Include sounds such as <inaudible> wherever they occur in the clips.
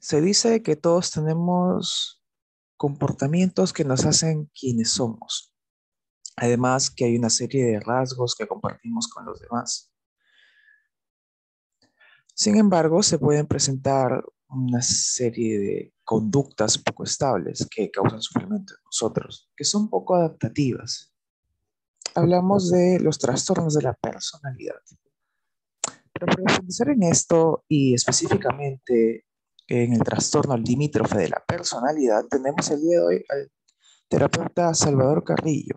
Se dice que todos tenemos comportamientos que nos hacen quienes somos. Además que hay una serie de rasgos que compartimos con los demás. Sin embargo, se pueden presentar una serie de conductas poco estables que causan sufrimiento en nosotros, que son poco adaptativas. Hablamos de los trastornos de la personalidad. Pero para profundizar en esto y específicamente en el trastorno limítrofe de la personalidad, tenemos el día de hoy al terapeuta Salvador Carrillo.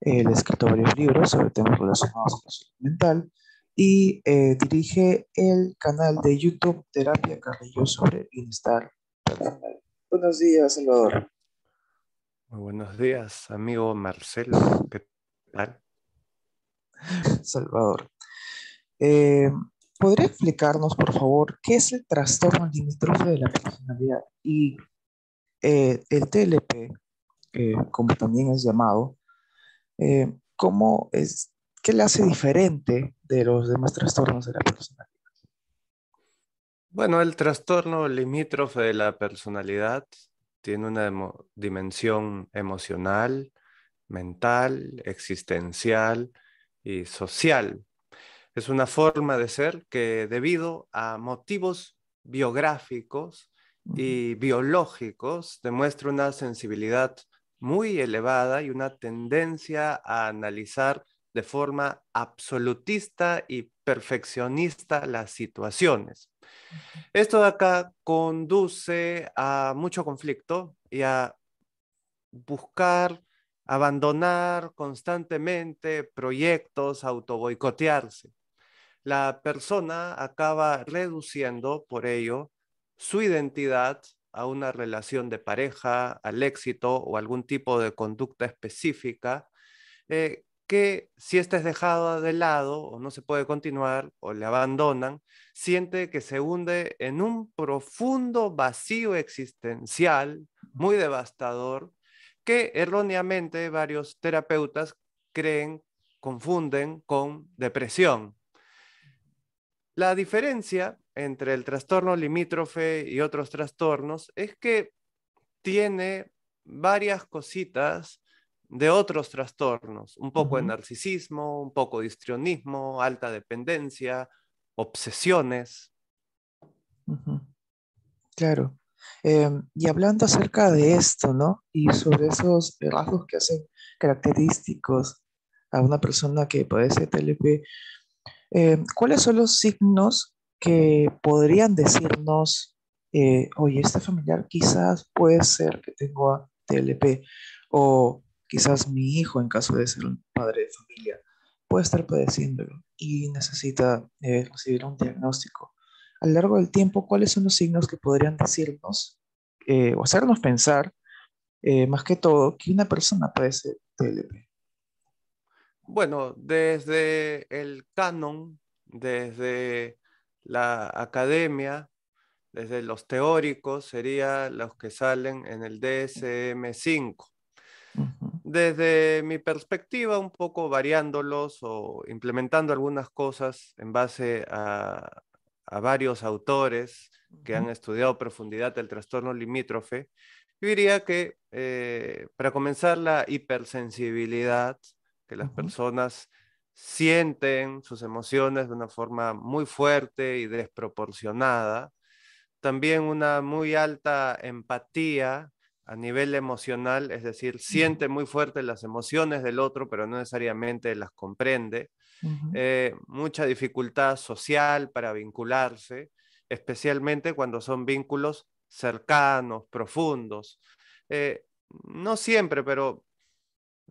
Él ha escrito varios libros sobre temas relacionados con la salud mental y eh, dirige el canal de YouTube Terapia Carrillo sobre bienestar personal. Buenos días, Salvador. Muy buenos días, amigo Marcelo. ¿Qué tal? <laughs> Salvador. Eh, ¿Podría explicarnos, por favor, qué es el trastorno limítrofe de la personalidad y eh, el TLP, como también es llamado, eh, es, qué le hace diferente de los demás trastornos de la personalidad? Bueno, el trastorno limítrofe de la personalidad tiene una dimensión emocional, mental, existencial y social es una forma de ser que debido a motivos biográficos y biológicos demuestra una sensibilidad muy elevada y una tendencia a analizar de forma absolutista y perfeccionista las situaciones. Esto de acá conduce a mucho conflicto y a buscar abandonar constantemente proyectos, autoboicotearse la persona acaba reduciendo por ello su identidad a una relación de pareja, al éxito o algún tipo de conducta específica, eh, que si esta es dejada de lado o no se puede continuar o le abandonan, siente que se hunde en un profundo vacío existencial muy devastador que erróneamente varios terapeutas creen, confunden con depresión. La diferencia entre el trastorno limítrofe y otros trastornos es que tiene varias cositas de otros trastornos, un poco de narcisismo, un poco de histrionismo, alta dependencia, obsesiones. Claro. Em, y hablando acerca de esto, ¿no? Y sobre esos rasgos que hacen característicos a una persona que ser TLP, eh, ¿Cuáles son los signos que podrían decirnos, eh, oye, este familiar quizás puede ser que tengo TLP o quizás mi hijo, en caso de ser un padre de familia, puede estar padeciéndolo y necesita eh, recibir un diagnóstico? A lo largo del tiempo, ¿cuáles son los signos que podrían decirnos eh, o hacernos pensar, más que todo, que una persona padece TLP? Bueno, desde el canon, desde la academia, desde los teóricos, serían los que salen en el DSM5. Desde mi perspectiva, un poco variándolos o implementando algunas cosas en base a, varios autores que han estudiado profundidad el trastorno limítrofe, diría que eh, para comenzar la hipersensibilidad que las personas sienten sus emociones de una forma muy fuerte y desproporcionada. También una muy alta empatía a nivel emocional, es decir, siente muy fuerte las emociones del otro, pero no necesariamente las comprende. Eh, mucha dificultad social para vincularse, especialmente cuando son vínculos cercanos, profundos. Eh, no siempre, pero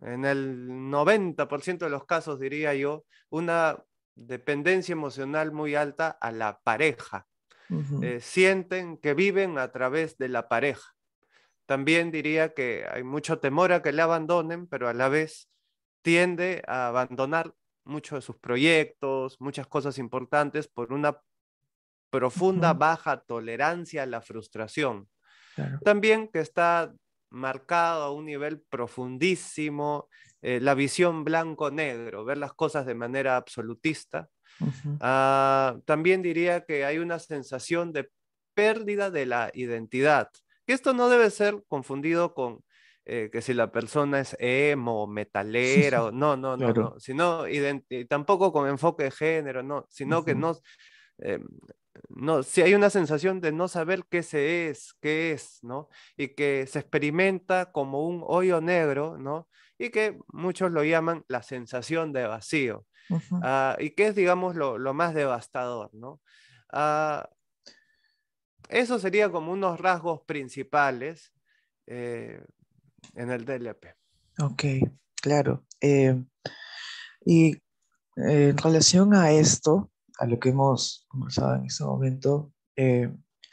en el 90% de los casos, diría yo, una dependencia emocional muy alta a la pareja. Eh, sienten que viven a través de la pareja. También diría que hay mucho temor a que la abandonen, pero a la vez tiende a abandonar muchos de sus proyectos, muchas cosas importantes por una profunda baja tolerancia a la frustración. También que está marcado a un nivel profundísimo, eh, la visión blanco-negro, ver las cosas de manera absolutista. Ah, también diría que hay una sensación de pérdida de la identidad, que esto no debe ser confundido con eh, que si la persona es emo, metalera, o <laughs> no, no, no, no sino tampoco con enfoque de género, no, sino que no, em, no, si hay una sensación de no saber qué se es, qué es, ¿no? Y que se experimenta como un hoyo negro, ¿no? Y que muchos lo llaman la sensación de vacío. Ah, y que es, digamos, lo, más devastador, ¿no? Ah, eso sería como unos rasgos principales eh, en el DLP. Ok, claro. Eh, y eh, en relación a esto, a lo que hemos conversado en este momento, eh,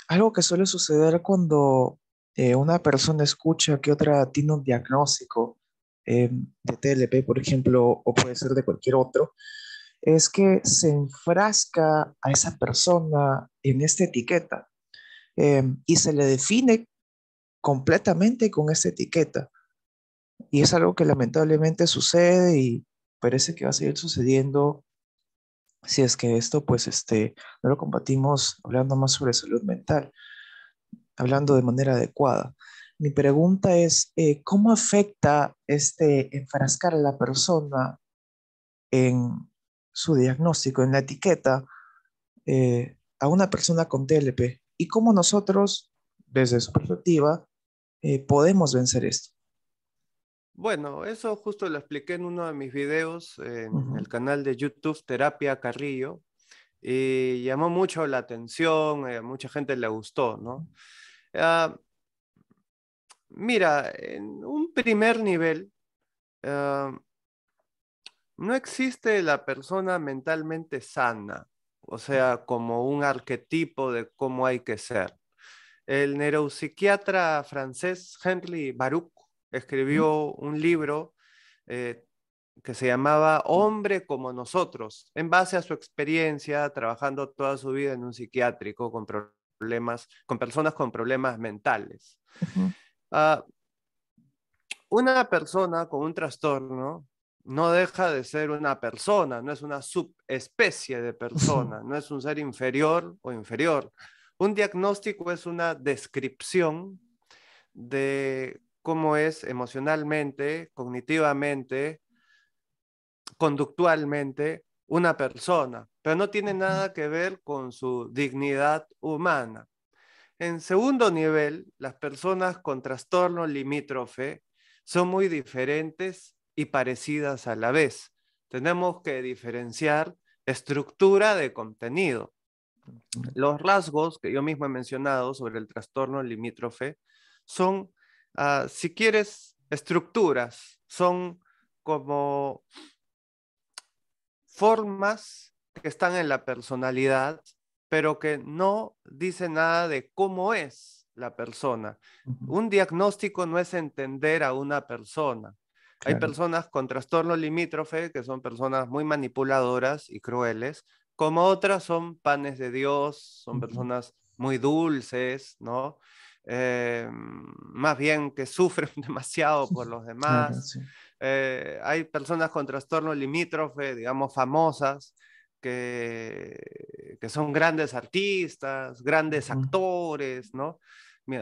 algo que suele suceder cuando eh, una persona escucha que otra tiene un diagnóstico eh, de TLP, por ejemplo, o puede ser de cualquier otro, es que se enfrasca a esa persona en esta etiqueta y se le define completamente con esta etiqueta. Y es algo que lamentablemente sucede y parece que va a seguir sucediendo si es que esto, pues, este, no lo combatimos hablando más sobre salud mental, hablando de manera adecuada. Mi pregunta es, eh, ¿cómo afecta este enfrascar a la persona en su diagnóstico, en la etiqueta, eh, a una persona con TLP? ¿Y cómo nosotros, desde su perspectiva, eh, podemos vencer esto? Bueno, eso justo lo expliqué en uno de mis videos en el canal de YouTube Terapia Carrillo y llamó mucho la atención, eh, a mucha gente le gustó, ¿no? Ah, mira, en un primer nivel, ah, no existe la persona mentalmente sana, o sea, como un arquetipo de cómo hay que ser. El neuropsiquiatra francés Henry Baruch escribió un libro eh, que se llamaba Hombre como nosotros, en base a su experiencia trabajando toda su vida en un psiquiátrico con problemas, con personas con problemas mentales. Ah, una persona con un trastorno no deja de ser una persona, no es una subespecie de persona, <laughs> no es un ser inferior o inferior. Un diagnóstico es una descripción de cómo es emocionalmente, cognitivamente, conductualmente una persona, pero no tiene nada que ver con su dignidad humana. En segundo nivel, las personas con trastorno limítrofe son muy diferentes y parecidas a la vez. Tenemos que diferenciar estructura de contenido. Los rasgos que yo mismo he mencionado sobre el trastorno limítrofe son Ah, si quieres, estructuras, son como formas que están en la personalidad, pero que no dicen nada de cómo es la persona. Un diagnóstico no es entender a una persona. Hay personas con trastorno limítrofe que son personas muy manipuladoras y crueles, como otras son panes de Dios, son personas muy dulces, ¿no? Eh, mm, más bien que sufren <laughs> demasiado por los demás. Eh, hay personas con trastorno limítrofe, digamos, famosas, que, que son grandes artistas, grandes actores, ¿no?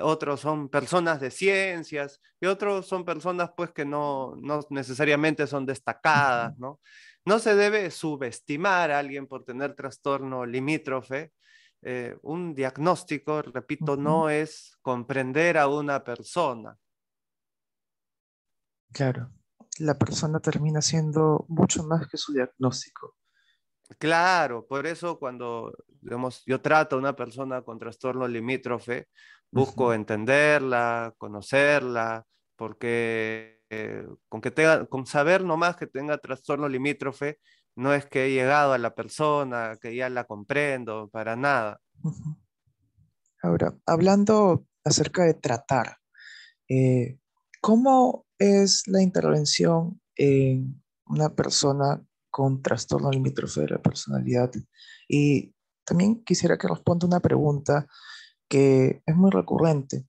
Otros son personas de ciencias y otros son personas pues que no, no necesariamente son destacadas, ¿no? No se debe subestimar a alguien por tener trastorno limítrofe, eh, un diagnóstico, repito, no es comprender a una persona. Claro, la persona termina siendo mucho más que su diagnóstico. Claro, por eso cuando yo trato a una persona con trastorno limítrofe, busco entenderla, conocerla, porque eh, con, que tenga, con saber nomás que tenga trastorno limítrofe, no es que he llegado a la persona, que ya la comprendo, para nada. Ahora, hablando acerca de tratar, eh, ¿cómo es la intervención en una persona con trastorno limítrofe de la personalidad? Y también quisiera que responda una pregunta que es muy recurrente.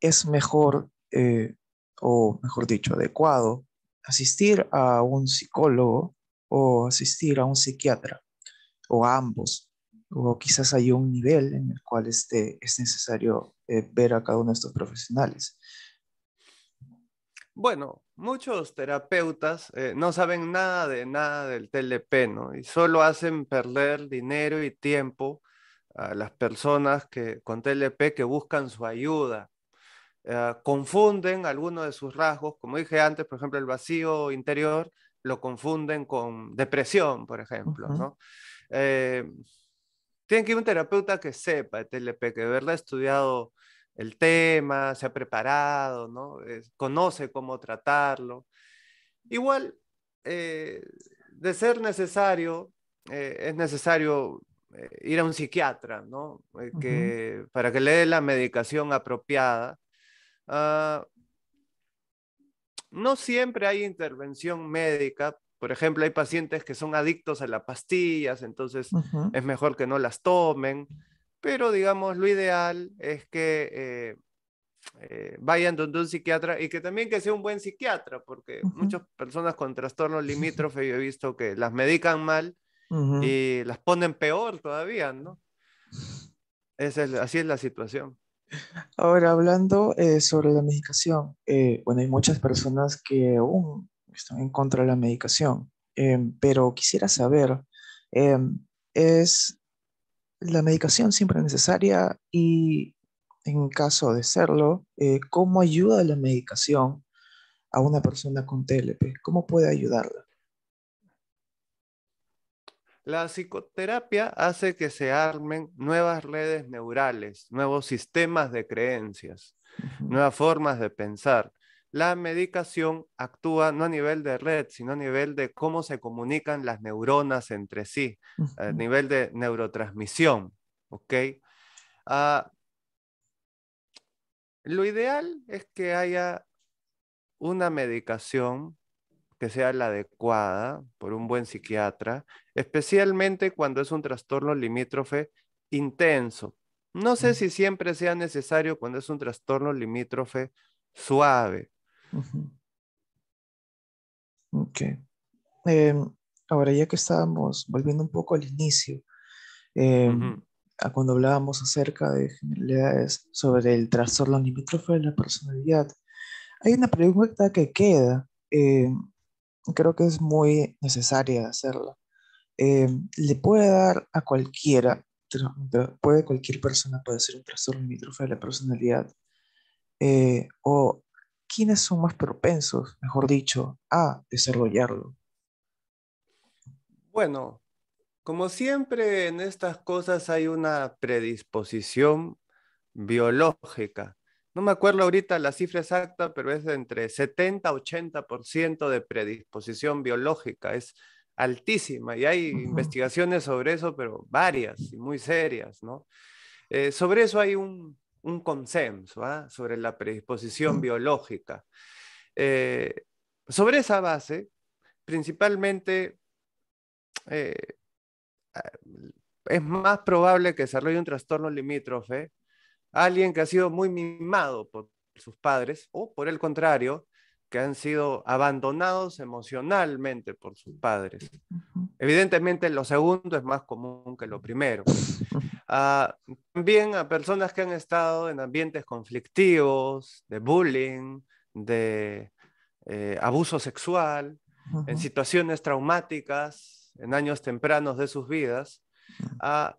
¿Es mejor, eh, o mejor dicho, adecuado, asistir a un psicólogo o asistir a un psiquiatra o a ambos. O quizás hay un nivel en el cual este, es necesario eh, ver a cada uno de estos profesionales. Bueno, muchos terapeutas eh, no saben nada de nada del TLP, ¿no? Y solo hacen perder dinero y tiempo a las personas que, con TLP que buscan su ayuda. Eh, confunden algunos de sus rasgos, como dije antes, por ejemplo, el vacío interior lo confunden con depresión, por ejemplo, eh, Tiene ¿no? que ir un terapeuta que sepa TLP, que de verdad ha estudiado el tema, se ha preparado, ¿no? conoce cómo tratarlo. Igual, eh, de ser necesario, eh, es necesario ir a un psiquiatra, ¿no? que, Para que le dé la medicación apropiada. Ah, no siempre hay intervención médica. Por ejemplo, hay pacientes que son adictos a las pastillas, entonces es mejor que no las tomen. Pero digamos, lo ideal es que eh, eh, vayan donde un psiquiatra y que también que sea un buen psiquiatra, porque muchas personas con trastornos <laughs> limítrofe yo he visto que las medican mal y las ponen peor todavía, ¿no? Esa así es la situación. Ahora, hablando eh, sobre la medicación, eh, bueno, hay muchas personas que aún están en contra de la medicación, em, pero quisiera saber, em, ¿es la medicación siempre necesaria y en caso de serlo, eh, cómo ayuda la medicación a una persona con TLP? ¿Cómo puede ayudarla? La psicoterapia hace que se armen nuevas redes neurales, nuevos sistemas de creencias, nuevas formas de pensar. La medicación actúa no a nivel de red, sino a nivel de cómo se comunican las neuronas entre sí, a nivel de neurotransmisión. ¿ok? Ah, lo ideal es que haya una medicación que sea la adecuada por un buen psiquiatra, especialmente cuando es un trastorno limítrofe intenso. No sé si siempre sea necesario cuando es un trastorno limítrofe suave. Ok. Em, ahora, ya que estábamos volviendo un poco al inicio, em, a cuando hablábamos acerca de generalidades sobre el trastorno limítrofe de la personalidad, hay una pregunta que queda em, creo que es muy necesaria hacerlo. Eh, le puede dar a cualquiera, puede cualquier persona puede ser un trastorno limítrofe de la personalidad, eh, o quiénes son más propensos, mejor dicho, a desarrollarlo. Bueno, como siempre en estas cosas hay una predisposición biológica no me acuerdo ahorita la cifra exacta, pero es entre 70 80% de predisposición biológica. Es altísima y hay investigaciones sobre eso, pero varias y muy serias, eh, sobre eso hay un, consenso, ¿ah? sobre la predisposición biológica. Eh, sobre esa base, principalmente, eh, es más probable que desarrolle un trastorno limítrofe alguien que ha sido muy mimado por sus padres o por el contrario, que han sido abandonados emocionalmente por sus padres. Evidentemente lo segundo es más común que lo primero. <laughs> Ah, también a personas que han estado en ambientes conflictivos, de bullying, de eh, abuso sexual, en situaciones traumáticas, en años tempranos de sus vidas. Ah,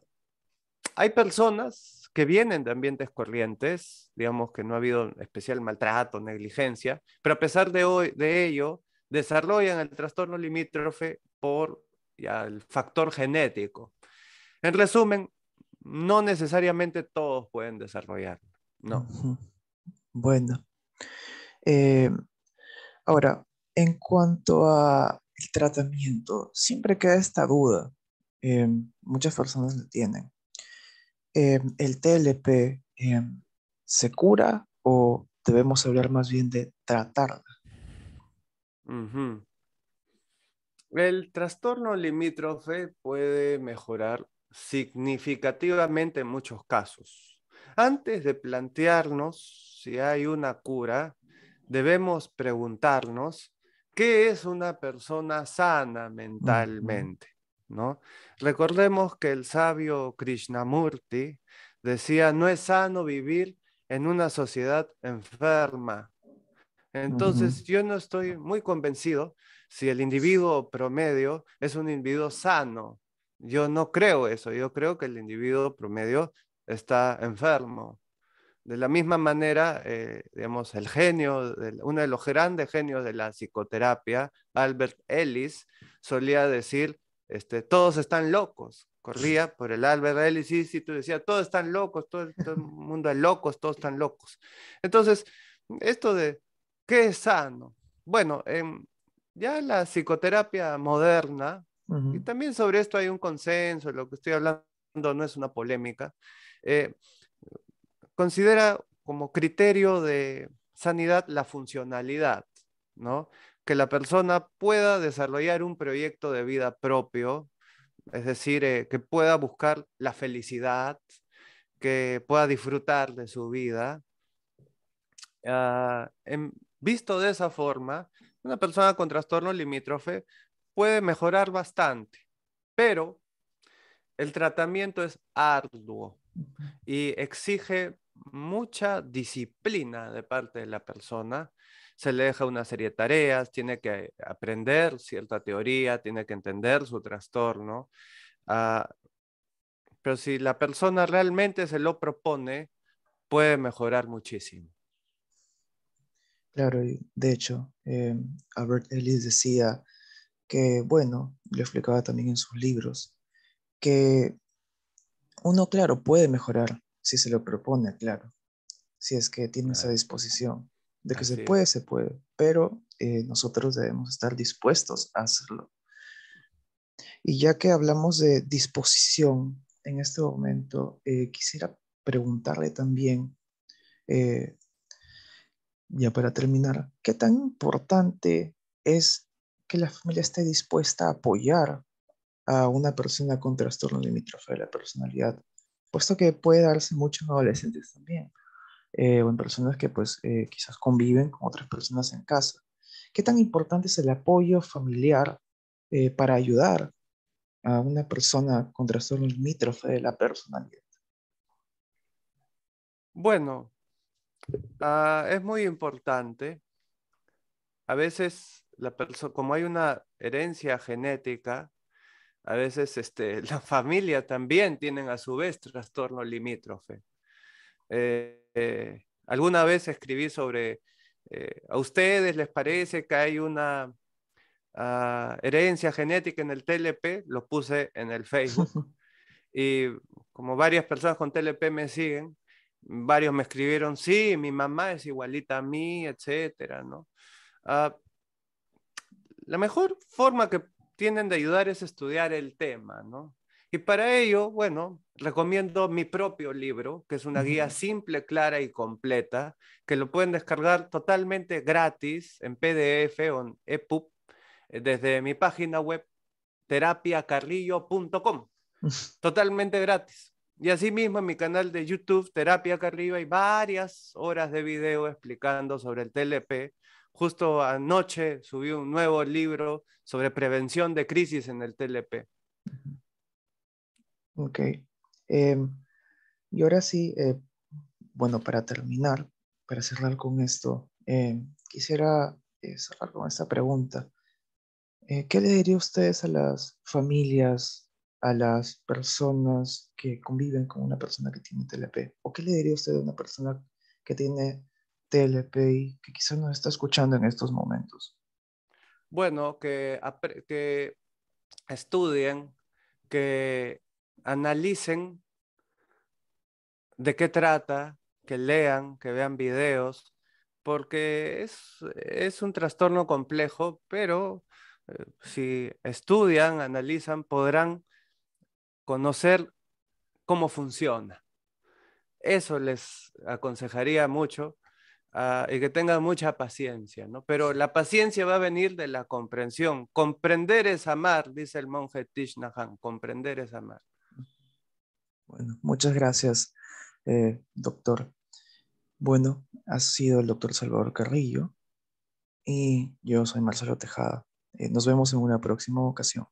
hay personas que vienen de ambientes corrientes, digamos que no ha habido especial maltrato, negligencia, pero a pesar de, ello, desarrollan el trastorno limítrofe por el factor genético. En resumen, no necesariamente todos pueden desarrollarlo, ¿no? Bueno. Eh, ahora, en cuanto al tratamiento, siempre queda esta duda. Eh, muchas personas lo tienen. Em, el TLP em, se cura o debemos hablar más bien de tratarla? El trastorno limítrofe puede mejorar significativamente en muchos casos. Antes de plantearnos si hay una cura, debemos preguntarnos qué es una persona sana mentalmente. Recordemos que el sabio Krishnamurti decía, no es sano vivir en una sociedad enferma. Entonces, yo no estoy muy convencido si el individuo promedio es un individuo sano. Yo no creo eso, yo creo que el individuo promedio está enfermo. De la misma manera, eh, digamos, el genio, uno de los grandes genios de la psicoterapia, Albert Ellis, solía decir, este, todos están locos. Corría por el Albert Ellis y sí, sí, tú decías, todos están locos, todo, el mundo es locos, todos están locos. Entonces, esto de, ¿qué es sano? Bueno, em, ya la psicoterapia moderna, y también sobre esto hay un consenso, lo que estoy hablando no es una polémica, eh, considera como criterio de sanidad la funcionalidad, ¿no? que la persona pueda desarrollar un proyecto de vida propio, es decir, eh, que pueda buscar la felicidad, que pueda disfrutar de su vida. Ah, em, visto de esa forma, una persona con trastorno limítrofe puede mejorar bastante, pero el tratamiento es arduo y exige mucha disciplina de parte de la persona se le deja una serie de tareas, tiene que aprender cierta teoría, tiene que entender su trastorno. Ah, pero si la persona realmente se lo propone, puede mejorar muchísimo. Claro, de hecho, eh, Albert Ellis decía que, bueno, lo explicaba también en sus libros, que uno, claro, puede mejorar si se lo propone, claro, si es que tiene esa disposición. De que se puede, se puede, pero eh, nosotros debemos estar dispuestos a hacerlo. Y ya que hablamos de disposición en este momento, eh, quisiera preguntarle también, eh, ya para terminar, ¿qué tan importante es que la familia esté dispuesta a apoyar a una persona con trastorno limítrofe de la personalidad? Puesto que puede darse mucho en adolescentes también. Eh, o en personas que pues eh, quizás conviven con otras personas en casa. ¿Qué tan importante es el apoyo familiar eh, para ayudar a una persona con trastorno limítrofe de la personalidad? Bueno, ah, es muy importante. A veces, la como hay una herencia genética, a veces este, <laughs> la familia también tienen a su vez trastorno limítrofe. Eh, eh, alguna vez escribí sobre, eh, ¿a ustedes les parece que hay una ah, herencia genética en el TLP? Lo puse en el Facebook. <laughs> y como varias personas con TLP me siguen, varios me escribieron, sí, mi mamá es igualita a mí, etcétera, ¿no? Ah, la mejor forma que tienen de ayudar es estudiar el tema, ¿no? Y para ello, bueno, recomiendo mi propio libro, que es una guía simple, clara y completa, que lo pueden descargar totalmente gratis en PDF o en EPUB eh, desde mi página web terapiacarrillo.com. <laughs> Totalmente gratis. Y asimismo en mi canal de YouTube, Terapia Carrillo, hay varias horas de video explicando sobre el TLP. Justo anoche subí un nuevo libro sobre prevención de crisis en el TLP. Ok. Em, y ahora sí, eh, bueno, para terminar, para cerrar con esto, em, quisiera eh, cerrar con esta pregunta. Eh, ¿Qué le diría ustedes a las familias, a las personas que conviven con una persona que tiene TLP? ¿O qué le diría usted a una persona que tiene TLP y que quizás no está escuchando en estos momentos? Bueno, que estudien, que analicen de qué trata, que lean, que vean videos, porque es, es un trastorno complejo, pero eh, si estudian, analizan, podrán conocer cómo funciona. Eso les aconsejaría mucho ah, y que tengan mucha paciencia, ¿no? Pero la paciencia va a venir de la comprensión. Comprender es amar, dice el monje Tishnahan, comprender es amar. Bueno, muchas gracias, eh, doctor. Bueno, ha sido el doctor Salvador Carrillo y yo soy Marcelo Tejada. Eh, nos vemos en una próxima ocasión.